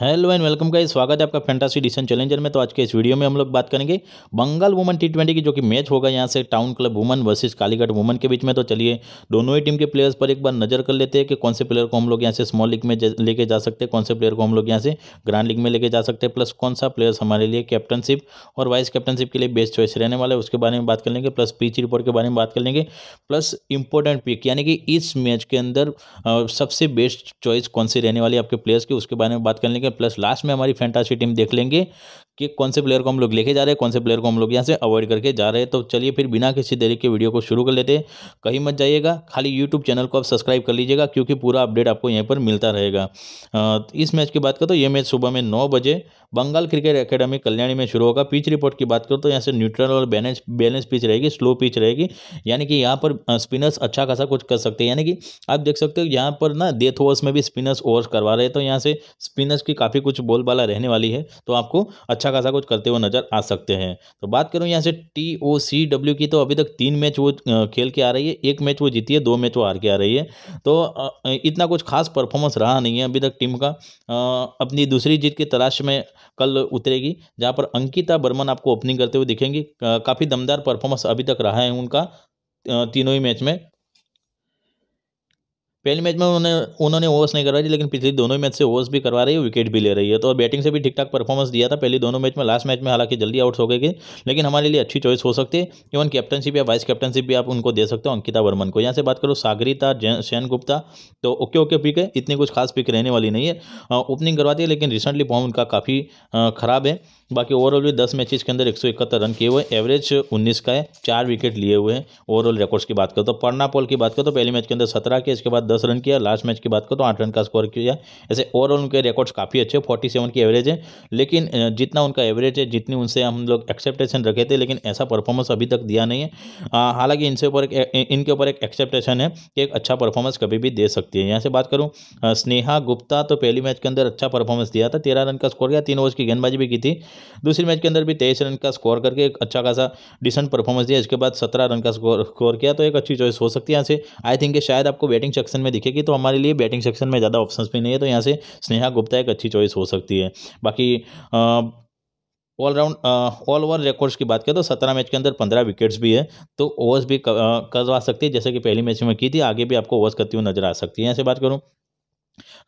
hello and welcome का स्वागत है आपका फैंटासी डिसन चैलेंजर में तो आज के इस वीडियो में हम लोग बात करेंगे बंगाल वुमन टी ट्वेंटी की जो कि मैच होगा यहाँ से town club woman versus Kaligarh woman के बीच में तो चलिए दोनों ही टीम के प्लेयर्स पर एक बार नजर कर लेते हैं कि कौन से प्लेयर को हम लोग यहाँ से स्मॉल लीग में लेके जा सकते हैं कौन से प्लेयर को हम लोग यहाँ से ग्रांड लीग में लेके जा सकते हैं प्लस कौन सा प्लेयर्स हमारे लिए कैप्टनशिप और वाइस कैप्टनशिप के लिए बेस्ट चॉइस रहने वाला है उसके बारे में बात कर लेंगे प्लस पीच रिपोर्ट के बारे में बात कर लेंगे प्लस इंपॉर्टेंट पिक यानी कि इस मैच के अंदर सबसे बेस्ट चॉइस कौन सी रहने वाली आपके प्लेयर्स की उसके बारे में बात कर लेंगे जानेंगे प्लस लास्ट में हमारी फैंटासी टीम देख लेंगे कि कौन से प्लेयर को हम लोग लेके जा रहे हैं कौन से प्लेयर को हम लोग यहाँ से अवॉइड करके जा रहे हैं तो चलिए फिर बिना किसी देरी के वीडियो को शुरू कर लेते हैं कहीं मत जाइएगा खाली यूट्यूब चैनल को आप सब्सक्राइब कर लीजिएगा क्योंकि पूरा अपडेट आपको यहाँ पर मिलता रहेगा इस मैच की बात करो तो ये मैच सुबह में नौ बजे बंगाल क्रिकेट अकेडमी कल्याणी में शुरू होगा पिच रिपोर्ट की बात करो तो यहाँ से न्यूट्रल और बैलेंस बैलेंस पिच रहेगी स्लो पिच रहेगी यानी कि यहाँ पर स्पिनर्स अच्छा खासा कुछ कर सकते हैं यानी कि आप देख सकते हो यहाँ पर ना डेथ ओवर्स में भी स्पिनर्स ओवर्स करवा रहे हैं तो यहाँ से स्पिनर्स की काफ़ी कुछ बोलबाला रहने वाली है तो आपको अच्छा अच्छा खासा कुछ करते हुए नज़र आ सकते हैं तो बात करूँ यहाँ से टी ओ सी डब्ल्यू की तो अभी तक तीन मैच वो खेल के आ रही है एक मैच वो जीती है दो मैच वो हार के आ रही है तो इतना कुछ खास परफॉर्मेंस रहा नहीं है अभी तक टीम का अपनी दूसरी जीत की तलाश में कल उतरेगी जहाँ पर अंकिता बर्मन आपको ओपनिंग करते हुए दिखेंगी काफ़ी दमदार परफॉर्मेंस अभी तक रहा है उनका तीनों ही मैच में पहले मैच में उन्होंने उन्होंने ओवर्स नहीं करवाई थी लेकिन पिछले दोनों मैच से ओवर्स भी करवा रही है विकेट भी ले रही है तो और बैटिंग से भी ठीक ठाक परफॉर्मेंस दिया था पहले दोनों मैच में लास्ट मैच में हालांकि जल्दी आउट हो गए लेकिन हमारे लिए अच्छी चॉइस हो सकती है इवन कैप्टनशिप या वाइस कैप्टनशिप भी आप उनको दे सकते हो अंकिता वर्मन को यहाँ से बात करो सागरिता शैन गुप्ता तो ओके ओके पिक है इतनी कुछ खास पिक रहने वाली नहीं है ओपनिंग करवाती है लेकिन रिसेंटली फॉर्म उनका काफ़ी ख़राब है बाकी ओवरऑल भी दस मैचेस के अंदर एक सौ इकहत्तर रन किए हुए एवरेज उन्नीस का है चार विकेट लिए हुए हैं ओवरऑल रिकॉर्ड्स की बात करो तो पर्ना पॉल की बात करो तो पहले मैच के अंदर सत्रह के इसके बाद दस रन किया लास्ट मैच की बात करो तो आठ रन का स्कोर किया ऐसे ओवरऑल उनके रिकॉर्ड्स काफ़ी अच्छे फोर्टी सेवन की एवरेज है लेकिन जितना उनका एवरेज है जितनी उनसे हम लोग एक्सेप्टेशन रखे थे लेकिन ऐसा परफॉर्मेंस अभी तक दिया नहीं है हालांकि इनसे ऊपर एक इनके ऊपर एक एक्सेप्टेशन है कि एक अच्छा परफॉर्मेंस कभी भी दे सकती है यहाँ से बात करूँ स्नेहा गुप्ता तो पहली मैच के अंदर अच्छा परफॉर्मेंस दिया था तेरह रन का स्कोर किया तीन ओवर्स की गेंदबाजी भी की थी दूसरी मैच के अंदर भी तेईस रन का स्कोर करके एक अच्छा खासा डिसेंट परफॉर्मेंस दिया इसके बाद सत्रह रन का स्कोर स्कोर किया तो एक अच्छी चॉइस हो सकती है यहाँ से आई थिंक शायद आपको बैटिंग सेक्शन में दिखेगी तो हमारे लिए बैटिंग सेक्शन में ज़्यादा ऑप्शन भी नहीं है तो यहाँ से स्नेहा गुप्ता एक अच्छी चॉइस हो सकती है बाकी ऑलराउंड ऑल ओवर रिकॉर्ड्स की बात करें तो सत्रह मैच के अंदर पंद्रह विकेट्स भी है तो ओवर्स भी करवा सकती है जैसे कि पहली मैच में की थी आगे भी आपको ओवर्स करती हुई नजर आ सकती है ऐसे बात करूँ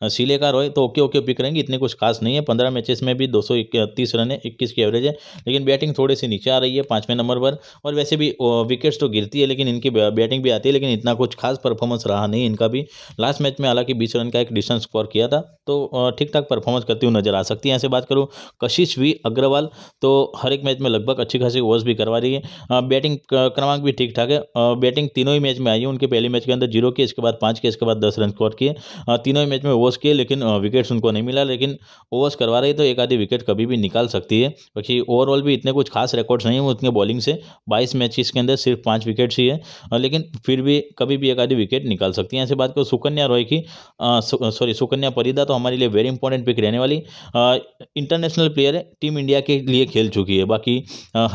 सीले का होए तो ओके ओके पिक रहेंगी इतनी कुछ खास नहीं है पंद्रह मैचेस में भी दो सौ तीस रन है इक्कीस की एवरेज है लेकिन बैटिंग थोड़ी सी नीचे आ रही है पाँचवें नंबर पर और वैसे भी विकेट्स तो गिरती है लेकिन इनकी बैटिंग भी आती है लेकिन इतना कुछ खास परफॉर्मेंस रहा नहीं इनका भी लास्ट मैच में हालांकि बीस रन का एक डिस्टेंस स्कोर किया था तो ठीक ठाक परफॉर्मेंस करती हुई नजर आ सकती है यहाँ से बात करूँ कशिश वी अग्रवाल तो हर एक मैच में लगभग अच्छी खासी ओवर्स भी करवा रही है बैटिंग क्रमांक भी ठीक ठाक है बैटिंग तीनों ही मैच में आई है उनके पहले मैच के अंदर जीरो किए इसके बाद पाँच के इसके बाद दस रन स्कोर किए तीनों ही मैच में ओवर ओवर्स किए लेकिन विकेट्स उनको नहीं मिला लेकिन ओवर्स करवा रही तो एक आधी विकेट कभी भी निकाल सकती है बाकी ओवरऑल भी इतने कुछ खास रिकॉर्ड्स नहीं हैं उतने बॉलिंग से बाईस मैचेस के अंदर सिर्फ पाँच विकेट्स ही है लेकिन फिर भी कभी भी एक आधी विकेट निकाल सकती है ऐसे बात करो सुकन्या रॉय की सॉरी सुकन्या परिदा तो हमारे लिए वेरी इंपॉर्टेंट पिक रहने वाली इंटरनेशनल प्लेयर है टीम इंडिया के लिए खेल चुकी है बाकी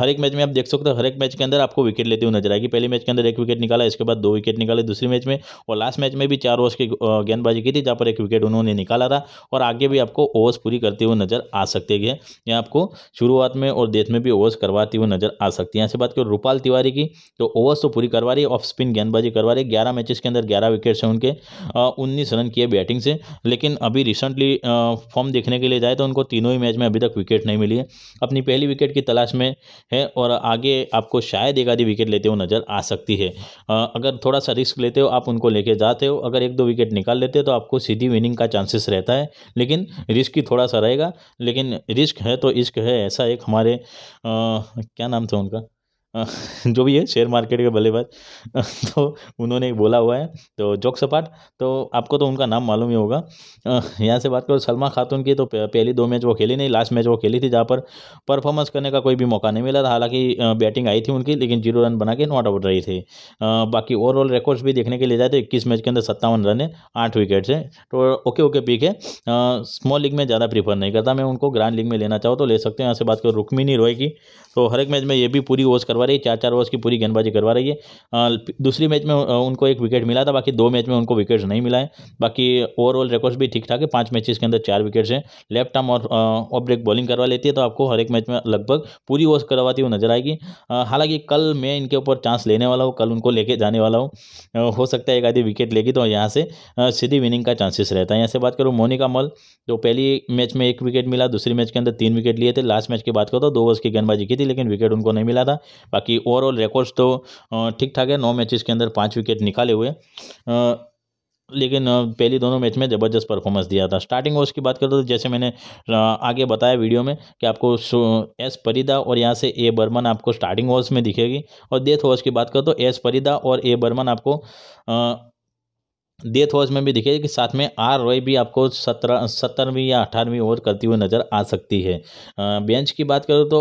हर एक मैच में आप देख सकते हो हर एक मैच के अंदर आपको विकेट लेती हुई नजर आएगी पहले मैच के अंदर एक विकेट निकाला इसके बाद दो विकेट निकाले दूसरे मैच में और लास्ट मैच में भी चार ओवर्स की गेंदबाजी की थी जहाँ पर एक विकेट विकेट उन्होंने निकाला था और आगे भी आपको ओवर्स पूरी करते हुए नजर आ सकते हैं या आपको शुरुआत में और देश में भी ओवर्स करवाती हुई नजर आ सकती है से बात करें रूपाल तिवारी की तो ओवर्स तो पूरी करवा रही है ऑफ स्पिन गेंदबाजी करवा रही है ग्यारह मैचेस के अंदर ग्यारह विकेट्स हैं उनके उन्नीस रन किए बैटिंग से लेकिन अभी रिसेंटली फॉर्म देखने के लिए जाए तो उनको तीनों ही मैच में अभी तक विकेट नहीं मिली है अपनी पहली विकेट की तलाश में है और आगे आपको शायद एक आधी विकेट लेते हुए नज़र आ सकती है अगर थोड़ा सा रिस्क लेते हो आप उनको लेके जाते हो अगर एक दो विकेट निकाल लेते हो तो आपको सीधी विनिंग विनिंग का चांसेस रहता है लेकिन रिस्क ही थोड़ा सा रहेगा लेकिन रिस्क है तो इश्क है ऐसा एक हमारे आ, क्या नाम था उनका जो भी है शेयर मार्केट के बल्लेबाज तो उन्होंने बोला हुआ है तो जोक सपाट तो आपको तो उनका नाम मालूम ही होगा यहाँ से बात करो सलमा खातून की तो पहली दो मैच वो खेली नहीं लास्ट मैच वो खेली थी जहाँ पर परफॉर्मेंस करने का कोई भी मौका नहीं मिला था हालांकि बैटिंग आई थी उनकी लेकिन जीरो रन बना के नॉट आउट रही थी बाकी ओवरऑल रिकॉर्ड्स भी देखने के लिए जाए तो इक्कीस मैच के अंदर सत्तावन रन है आठ विकेट तो है तो ओके ओके पीक है स्मॉल लीग में ज़्यादा प्रीफर नहीं करता मैं उनको ग्रांड लीग में लेना चाहूँ तो ले सकते हैं यहाँ से बात करो रुक्मिनी रॉय की तो हर एक मैच में ये भी पूरी ओवर्स करवा रही है चार चार ओवर्स की पूरी गेंदबाजी करवा रही है दूसरी मैच में उनको एक विकेट मिला था बाकी दो मैच में उनको विकेट्स नहीं मिला है बाकी ओवरऑल रिकॉर्ड्स भी ठीक ठाक है पाँच मैचेस के अंदर चार विकेट्स हैं लेफ्ट आर्म और ऑफ ब्रेक बॉलिंग करवा लेती है तो आपको हर एक मैच में लगभग पूरी ओवर्स करवाती हुई नजर आएगी हालांकि कल मैं इनके ऊपर चांस लेने वाला हूँ कल उनको लेके जाने वाला हूँ हो सकता है एक आधी विकेट लेगी तो यहाँ से सीधी विनिंग का चांसेस रहता है यहाँ से बात करूँ मोनिका मल जो पहली मैच में एक विकेट मिला दूसरी मैच के अंदर तीन विकेट लिए थे लास्ट मैच की बात करो तो दो ओवर्स की गेंदबाजी की थी थी लेकिन विकेट उनको नहीं मिला था बाकी ओवरऑल रिकॉर्ड्स तो ठीक ठाक है नौ मैचेस के अंदर पाँच विकेट निकाले हुए लेकिन पहली दोनों मैच में ज़बरदस्त परफॉर्मेंस दिया था स्टार्टिंग ओवर्स की बात करते तो जैसे मैंने आगे बताया वीडियो में कि आपको एस परिदा और यहाँ से ए बर्मन आपको स्टार्टिंग ओवर्स में दिखेगी और डेथ ओवर्स की बात करते तो एस परिदा और ए बर्मन आपको डेथ वॉच में भी दिखेगी कि साथ में आर रॉय भी आपको सत्रह सत्तरवीं या अठारहवीं ओवर करती हुई नज़र आ सकती है बेंच की बात करूँ तो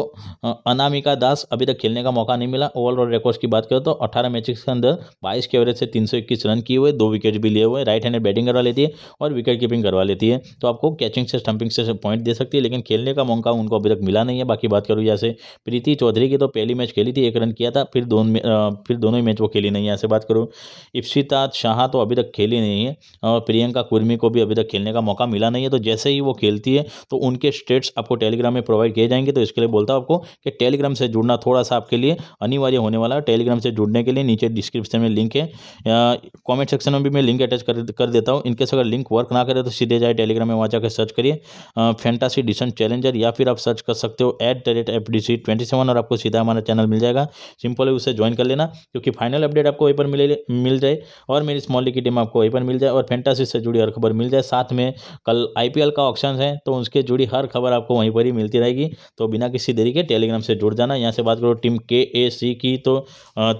अनामिका दास अभी तक खेलने का मौका नहीं मिला ओवरऑल रिकॉर्ड की बात करूँ तो अठारह मैच के अंदर बाईस के एवरेज से तीन सौ इक्कीस रन किए हुए दो विकेट भी लिए हुए राइट हैंड बैटिंग करवा लेती है और विकेट कीपिंग करवा लेती है तो आपको कैचिंग से स्टंपिंग से पॉइंट दे सकती है लेकिन खेलने का मौका उनको अभी तक मिला नहीं है बाकी बात करूँ जैसे प्रीति चौधरी की तो पहली मैच खेली थी एक रन किया था फिर दोनों फिर दोनों ही मैच वो खेली नहीं है ऐसे बात करूँ इफ्सिता शाह तो अभी तक खेल खेली नहीं है और प्रियंका कुर्मी को भी अभी तक खेलने का मौका मिला नहीं है तो जैसे ही वो खेलती है तो उनके स्टेट्स आपको टेलीग्राम में प्रोवाइड किए जाएंगे तो इसके लिए बोलता हूँ आपको कि टेलीग्राम से जुड़ना थोड़ा सा आपके लिए अनिवार्य होने वाला है टेलीग्राम से जुड़ने के लिए नीचे डिस्क्रिप्शन में लिंक है कॉमेंट सेक्शन में भी मैं लिंक अटैच कर देता हूँ इनकेस अगर लिंक वर्क ना करे तो सीधे जाए टेलीग्राम में वहाँ जाकर सर्च करिए फैंटासी डिसन चैलेंजर या फिर आप सर्च कर सकते हो at the rate F D C twenty seven और आपको सीधा हमारा चैनल मिल जाएगा सिंपल है ज्वाइन कर लेना क्योंकि फाइनल अपडेट आपको वहीं पर मिले मिल जाए और मेरी स्मॉल की टीम आपको आपको वहीं पर मिल जाए और फैंटासी से जुड़ी हर खबर मिल जाए साथ में कल आईपीएल का ऑप्शन है तो उसके जुड़ी हर खबर आपको वहीं पर ही मिलती रहेगी तो बिना किसी देरी के टेलीग्राम से जुड़ जाना यहाँ से बात करो टीम के ए सी की तो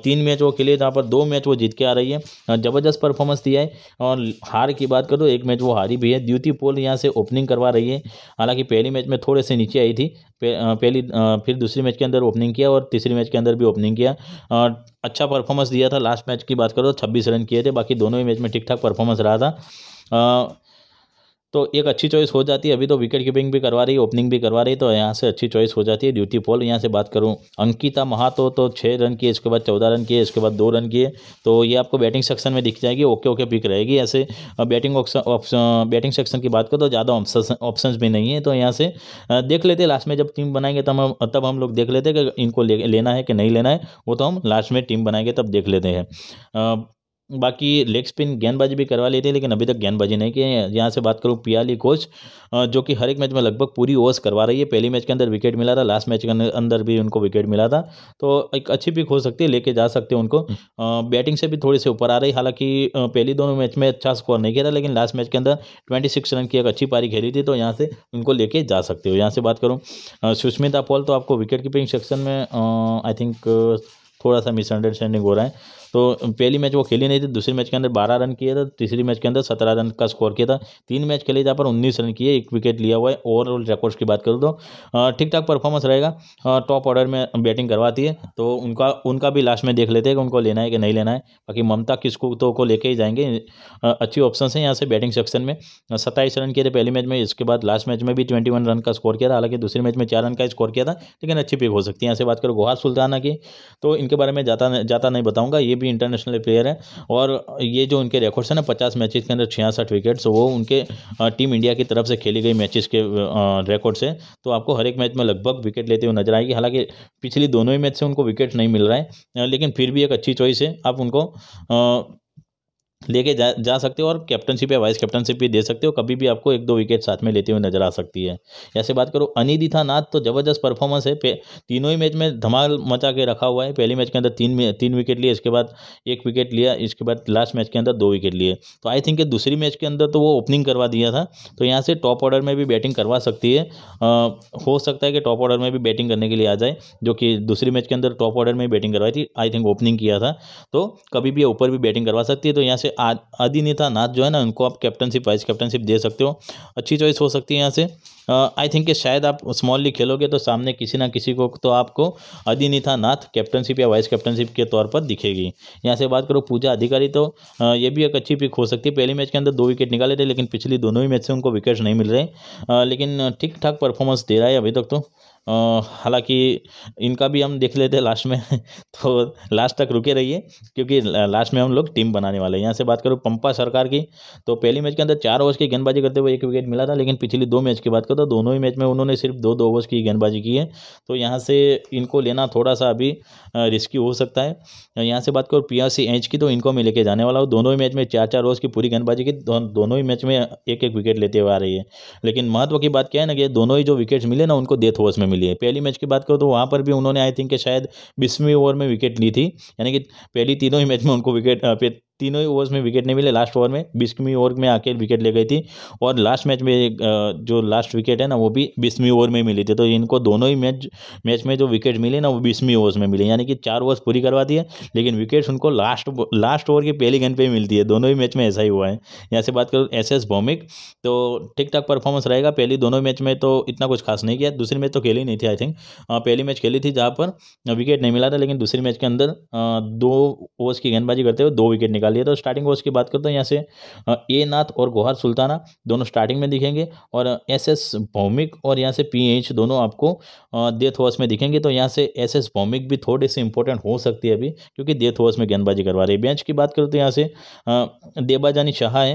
तीन मैच वो खेले जहाँ पर दो मैच वो जीत के आ रही है ज़बरदस्त परफॉर्मेंस दिया है और हार की बात करो एक मैच वो हारी भी है द्युति पोल यहाँ से ओपनिंग करवा रही है हालांकि पहली मैच में थोड़े से नीचे आई थी पहली फिर दूसरी मैच के अंदर ओपनिंग किया और तीसरी मैच के अंदर भी ओपनिंग किया अच्छा परफॉर्मेंस दिया था लास्ट मैच की बात करो तो छब्बीस रन किए थे बाकी दोनों ही मैच में ठीक ठाक परफॉर्मेंस रहा था तो एक अच्छी चॉइस हो जाती है अभी तो विकेट कीपिंग भी करवा रही है ओपनिंग भी करवा रही है तो यहाँ से अच्छी चॉइस हो जाती है ड्यूटी पॉल यहाँ से बात करूँ अंकिता महातो तो छः रन किए इसके बाद चौदह रन किए इसके बाद दो रन किए तो ये आपको बैटिंग सेक्शन में दिख जाएगी ओके ओके पिक रहेगी ऐसे बैटिंग ऑप्शन बैटिंग सेक्शन की बात करो तो ज़्यादा ऑप्शन भी नहीं है तो यहाँ से देख लेते लास्ट में जब टीम बनाएंगे तब हम तब हम लोग देख लेते कि इनको लेना है कि नहीं लेना है वो तो हम लास्ट में टीम बनाएंगे तब देख लेते हैं बाकी लेग स्पिन गेंदबाजी भी करवा लेते हैं लेकिन अभी तक गेंदबाजी नहीं की है यहाँ से बात करूँ पियाली कोच जो कि हर एक मैच में लगभग पूरी ओवर्स करवा रही है पहले मैच के अंदर विकेट मिला था लास्ट मैच के अंदर भी उनको विकेट मिला था तो एक अच्छी पिक हो सकती है लेके जा सकते हैं उनको बैटिंग से भी थोड़ी से ऊपर आ रही हालांकि पहली दोनों मैच में अच्छा स्कोर नहीं किया था लेकिन लास्ट मैच के अंदर ट्वेंटी सिक्स रन की एक अच्छी पारी खेली थी तो यहाँ से उनको लेके जा सकते हो यहाँ से बात करूँ सुष्मिता पॉल तो आपको विकेट कीपिंग सेक्शन में आई थिंक थोड़ा सा मिसअंडरस्टैंडिंग हो रहा है तो पहली मैच वो खेली नहीं थी दूसरी मैच के अंदर बारह रन किया था तीसरी मैच के अंदर सत्रह रन का स्कोर किया था तीन मैच खेले जहाँ पर उन्नीस रन किए एक विकेट लिया हुआ है ओवरऑल रिकॉर्ड्स की बात करूँ तो ठीक ठाक परफॉर्मेंस रहेगा टॉप ऑर्डर में बैटिंग करवाती है तो उनका उनका भी लास्ट में देख लेते हैं कि उनको लेना है कि नहीं लेना है बाकी ममता किसको तो को लेके ही जाएंगे अच्छी ऑप्शन है यहाँ से बैटिंग सेक्शन में सत्ताईस रन किए थे पहली मैच में इसके बाद लास्ट मैच में भी ट्वेंटी वन रन का स्कोर किया था हालांकि दूसरे मैच में चार रन का स्कोर किया था लेकिन अच्छी पिक हो सकती है यहाँ से बात करो गुहार सुल्ताना की तो इनके बारे में जाता जाता नहीं बताऊँगा ये भी भी इंटरनेशनल प्लेयर है और ये जो उनके रिकॉर्ड्स हैं ना पचास मैचेस के अंदर छियासठ विकेट्स वो उनके टीम इंडिया की तरफ से खेली गई मैचेस के रिकॉर्ड्स है तो आपको हर एक मैच में लगभग विकेट लेते हुए नजर आएगी हालांकि पिछली दोनों ही मैच से उनको विकेट नहीं मिल रहा है लेकिन फिर भी एक अच्छी चॉइस है आप उनको लेके जा जा सकते हो और कैप्टनशिप या वाइस कैप्टनशिप भी दे सकते हो कभी भी आपको एक दो विकेट साथ में लेते हुए नजर आ सकती है ऐसे बात करो अनिदिथा नाथ तो जबरदस्त परफॉर्मेंस है तीनों ही मैच में धमाल मचा के रखा हुआ है पहली मैच के अंदर तीन तीन विकेट लिए इसके बाद एक विकेट लिया इसके बाद लास्ट मैच के अंदर दो विकेट लिए तो आई थिंक दूसरी मैच के अंदर तो वो ओपनिंग करवा दिया था तो यहाँ से टॉप ऑर्डर में भी बैटिंग करवा सकती है हो सकता है कि टॉप ऑर्डर में भी बैटिंग करने के लिए आ जाए जो कि दूसरी मैच के अंदर टॉप ऑर्डर में बैटिंग करवाई थी आई थिंक ओपनिंग किया था तो कभी भी ऊपर भी बैटिंग करवा सकती है तो यहाँ से आदि नेता नाथ जो है ना उनको आप कैप्टनशिप वाइस कैप्टनशिप दे सकते हो अच्छी चॉइस हो सकती है यहाँ से आई थिंक कि शायद आप स्मॉल लीग खेलोगे तो सामने किसी ना किसी को तो आपको अधिनीता नाथ कैप्टनशिप या वाइस कैप्टनशिप के तौर पर दिखेगी यहाँ से बात करो पूजा अधिकारी तो आ, ये भी एक अच्छी पिक हो सकती है पहली मैच के अंदर दो विकेट निकाले थे लेकिन पिछली दोनों ही मैच से उनको विकेट नहीं मिल रहे आ, लेकिन ठीक ठाक परफॉर्मेंस दे रहा है अभी तक तो हालांकि इनका भी हम देख लेते हैं लास्ट में तो लास्ट तक रुके रहिए क्योंकि लास्ट में हम लोग टीम बनाने वाले हैं यहाँ से बात करूँ पंपा सरकार की तो पहली मैच के अंदर चार ओवर्स की गेंदबाजी करते हुए एक विकेट मिला था लेकिन पिछली दो मैच की बात करूँ तो दोनों ही मैच में उन्होंने सिर्फ दो दो ओवर्स की गेंदबाजी की है तो यहाँ से इनको लेना थोड़ा सा अभी रिस्की हो सकता है यहाँ से बात करूँ पी एच की तो इनको मैं लेके जाने वाला हूँ दोनों ही मैच में चार चार ओवर्स की पूरी गेंदबाजी की दोनों ही मैच में एक एक विकेट लेते हुए आ रही है लेकिन महत्व की बात क्या है ना कि दोनों ही जो विकेट्स मिले ना उनको डेथ ओवर्स में मिली है पहली मैच की बात करो तो वहाँ पर भी उन्होंने आई थिंक शायद बीसवीं ओवर में विकेट ली थी यानी कि पहली तीनों ही मैच में उनको विकेट तीनों ही ओवर्स में विकेट नहीं मिले लास्ट ओवर में बीसवीं ओवर में आके विकेट ले गई थी और लास्ट मैच में जो लास्ट विकेट है ना वो भी बीसवीं ओवर में मिली थी तो इनको दोनों ही मैच मैच में जो विकेट मिले ना वो बीसवीं ओवर्स में मिली यानी कि चार ओवर्स पूरी करवा दी है लेकिन विकेट्स उनको लास्ट लास्ट ओवर की पहली गेंद पर ही मिलती है दोनों ही मैच में ऐसा ही हुआ है यहाँ से बात करूँ एस एस भौमिक तो ठीक ठाक परफॉर्मेंस रहेगा पहली दोनों मैच में तो इतना कुछ खास नहीं किया दूसरी मैच तो खेली नहीं थी आई थिंक पहली मैच खेली थी जहाँ पर विकेट नहीं मिला था लेकिन दूसरी मैच के अंदर दो ओवर्स की गेंदबाजी करते हुए दो विकेट लिया तो स्टार्टिंग फोर्स की बात करते हैं यहाँ से ए नाथ और गोहार सुल्ताना दोनों स्टार्टिंग में दिखेंगे और एस एस भौमिक और यहाँ से पी एच दोनों आपको डेथ ओवर्स में दिखेंगे तो यहाँ से एस एस भौमिक भी थोड़ी सी इंपॉर्टेंट हो सकती है अभी क्योंकि डेथ ओवर्स में गेंदबाजी करवा रही है बेंच की बात करते तो हैं यहाँ से देबाजानी शाह है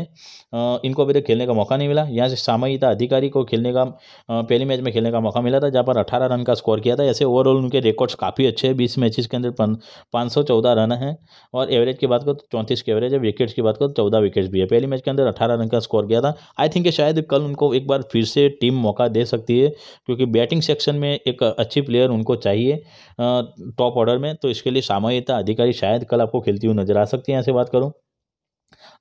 इनको अभी तक खेलने का मौका नहीं मिला यहाँ से सामयिता अधिकारी को खेलने का पहले मैच में खेलने का मौका मिला था जहाँ पर अठारह रन का स्कोर किया था ऐसे ओवरऑल उनके रिकॉर्ड्स काफ़ी अच्छे हैं बीस मैचेस के अंदर पाँच सौ चौदह रन हैं और एवरेज की बात करो तो विकेट्स की एवरेज है विकेट्स की बात करो तो चौदह विकेट्स भी है पहले मैच के अंदर अठारह रन का स्कोर गया था आई थिंक शायद कल उनको एक बार फिर से टीम मौका दे सकती है क्योंकि बैटिंग सेक्शन में एक अच्छी प्लेयर उनको चाहिए टॉप ऑर्डर में तो इसके लिए सामयिता अधिकारी शायद कल आपको खेलती हुई नजर आ सकती है ऐसे बात करूँ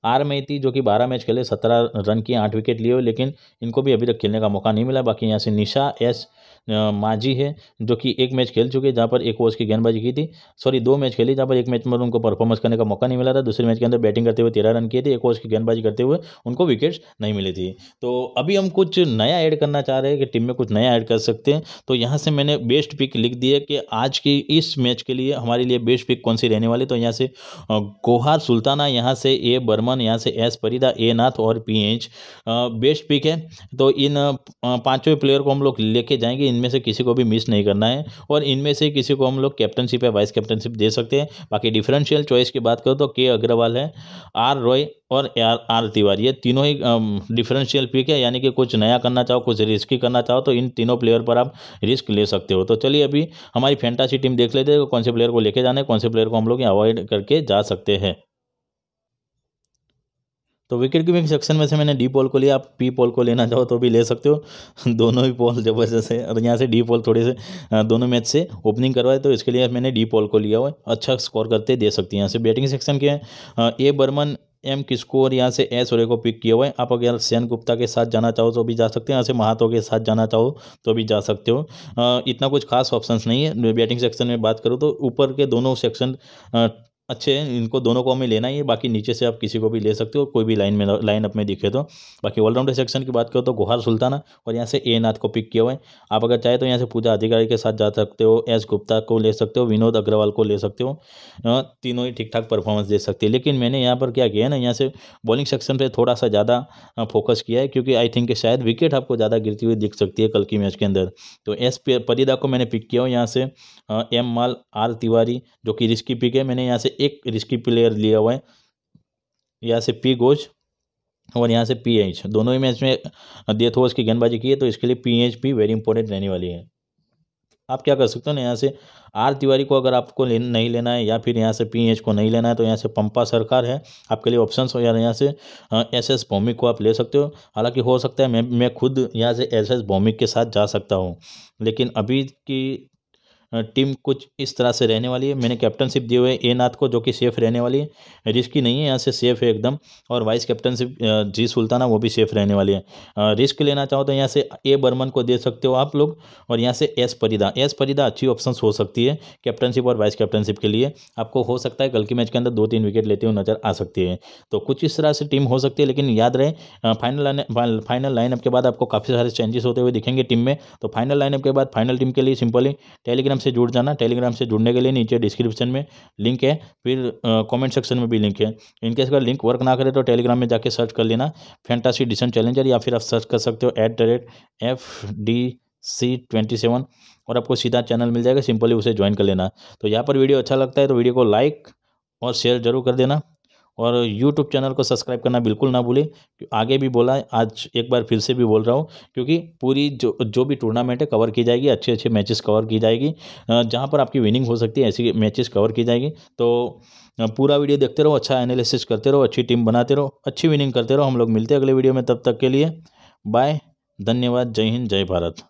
आर मेहती जो कि 12 मैच खेले 17 रन की 8 विकेट लिए लेकिन इनको भी अभी तक खेलने का मौका नहीं मिला बाकी यहाँ से निशा एस माझी है जो कि एक मैच खेल चुके हैं जहाँ पर एक ओवर की गेंदबाजी की थी सॉरी दो मैच खेली जहाँ पर एक मैच में उनको परफॉर्मेंस करने का मौका नहीं मिला था दूसरे मैच के अंदर बैटिंग करते हुए तेरह रन किए थे एक ओवर की गेंदबाजी करते हुए उनको विकेट्स नहीं मिली थी तो अभी हम कुछ नया ऐड करना चाह रहे हैं कि टीम में कुछ नया ऐड कर सकते हैं तो यहाँ से मैंने बेस्ट पिक लिख दिया कि आज की इस मैच के लिए हमारे लिए बेस्ट पिक कौन सी रहने वाली तो यहाँ से गोहार सुल्ताना यहाँ से ए बर्मन यहाँ से एस परिदा ए नाथ और पी एच बेस्ट पिक है तो इन पाँचों प्लेयर को हम लोग लेके जाएंगे इन इनमें से किसी को भी मिस नहीं करना है और इनमें से किसी को हम लोग कैप्टनशिप या वाइस कैप्टनशिप दे सकते हैं बाकी डिफरेंशियल चॉइस की बात करो तो के अग्रवाल है आर रॉय और आर आर तिवारी ये तीनों ही डिफरेंशियल पिक है यानी कि कुछ नया करना चाहो कुछ रिस्की करना चाहो तो इन तीनों प्लेयर पर आप रिस्क ले सकते हो तो चलिए अभी हमारी फैंटासी टीम देख लेते हैं कौन से प्लेयर को लेके जाना है कौन से प्लेयर को हम लोग अवॉइड करके जा सकते हैं तो विकेट कीपिंग सेक्शन में से मैंने डी पॉल को लिया आप पी पॉल को लेना चाहो तो भी ले सकते हो दोनों ही पॉल जबरदस्त है और यहाँ से डी पॉल थोड़े से दोनों मैच से ओपनिंग करवाए तो इसके लिए मैंने डी पॉल को लिया हुआ है अच्छा स्कोर करते दे सकती है यहाँ से बैटिंग सेक्शन के हैं ए बर्मन एम किसको और यहाँ से एस सूर्य को पिक किया हुआ है आप अगर सेन गुप्ता के साथ जाना चाहो तो भी जा सकते हैं यहाँ से महातो के साथ जाना चाहो तो भी जा सकते हो इतना कुछ खास ऑप्शंस नहीं है बैटिंग सेक्शन में बात करूँ तो ऊपर के दोनों सेक्शन अच्छे हैं इनको दोनों को हमें लेना ही है बाकी नीचे से आप किसी को भी ले सकते हो कोई भी लाइन में लाइन अप में दिखे तो बाकी ऑलराउंडर सेक्शन की बात करो तो गुहार सुल्ताना और यहाँ से ए नाथ को पिक किया हुआ है आप अगर चाहे तो यहाँ से पूजा अधिकारी के साथ जा सकते हो एस गुप्ता को ले सकते हो विनोद अग्रवाल को ले सकते हो तीनों ही ठीक ठाक परफॉर्मेंस दे सकते हैं लेकिन मैंने यहाँ पर क्या किया है ना यहाँ से बॉलिंग सेक्शन पर थोड़ा सा ज़्यादा फोकस किया है क्योंकि आई थिंक शायद विकेट आपको ज़्यादा गिरती हुई दिख सकती है कल की मैच के अंदर तो एस परिदा को मैंने पिक किया हो यहाँ से एम माल आर तिवारी जो कि रिस्की पिक है मैंने यहाँ से एक रिस्की प्लेयर लिया हुआ है यहाँ से पी गोज और यहाँ से पी एच दोनों ही मैच में डेथ ओवर्स की गेंदबाजी की है तो इसके लिए पी एच भी वेरी इंपॉर्टेंट रहने वाली है आप क्या कर सकते हो ना यहाँ से आर तिवारी को अगर आपको ले, नहीं लेना है या फिर यहाँ से पी एच को नहीं लेना है तो यहाँ से पंपा सरकार है आपके लिए ऑप्शन हो या यहाँ से एस एस भौमिक को आप ले सकते हो हालांकि हो सकता है मैं मैं खुद यहाँ से एस एस भौमिक के साथ जा सकता हूँ लेकिन अभी की टीम कुछ इस तरह से रहने वाली है मैंने कैप्टनशिप दिए हुए ए नाथ को जो कि सेफ़ रहने वाली है रिस्की नहीं है यहाँ से सेफ़ है एकदम और वाइस कैप्टनशिप जी सुल्ताना वो भी सेफ़ रहने वाली है रिस्क लेना चाहो तो यहाँ से ए बर्मन को दे सकते हो आप लोग और यहाँ से एस परिदा एस परिदा अच्छी ऑप्शन हो सकती है कैप्टनशिप और वाइस कैप्टनशिप के लिए आपको हो सकता है कल के मैच के अंदर दो तीन विकेट लेते हुए नज़र आ सकती है तो कुछ इस तरह से टीम हो सकती है लेकिन याद रहे फाइनल फाइनल लाइनअप के बाद आपको काफ़ी सारे चेंजेस होते हुए दिखेंगे टीम में तो फाइनल लाइनअप के बाद फाइनल टीम के लिए सिंपली टेलीग्राम से जुड़ जाना टेलीग्राम से जुड़ने के लिए नीचे डिस्क्रिप्शन में लिंक है फिर कमेंट सेक्शन में भी लिंक है इनकेस अगर लिंक वर्क ना करे तो टेलीग्राम में जाके सर्च कर लेना फैंटासी डिसन चैलेंजर या फिर आप सर्च कर सकते हो at the rate F D C twenty seven और आपको सीधा चैनल मिल जाएगा सिंपली उसे ज्वाइन कर लेना तो यहाँ पर वीडियो अच्छा लगता है तो वीडियो को लाइक और शेयर जरूर कर देना और यूट्यूब चैनल को सब्सक्राइब करना बिल्कुल ना भूलें आगे भी बोला आज एक बार फिर से भी बोल रहा हूँ क्योंकि पूरी जो जो भी टूर्नामेंट है कवर की जाएगी अच्छे अच्छे मैचेस कवर की जाएगी जहाँ पर आपकी विनिंग हो सकती है ऐसी मैचेस कवर की जाएगी तो पूरा वीडियो देखते रहो अच्छा एनालिसिस करते रहो अच्छी टीम बनाते रहो अच्छी विनिंग करते रहो हम लोग मिलते हैं अगले वीडियो में तब तक के लिए बाय धन्यवाद जय हिंद जय भारत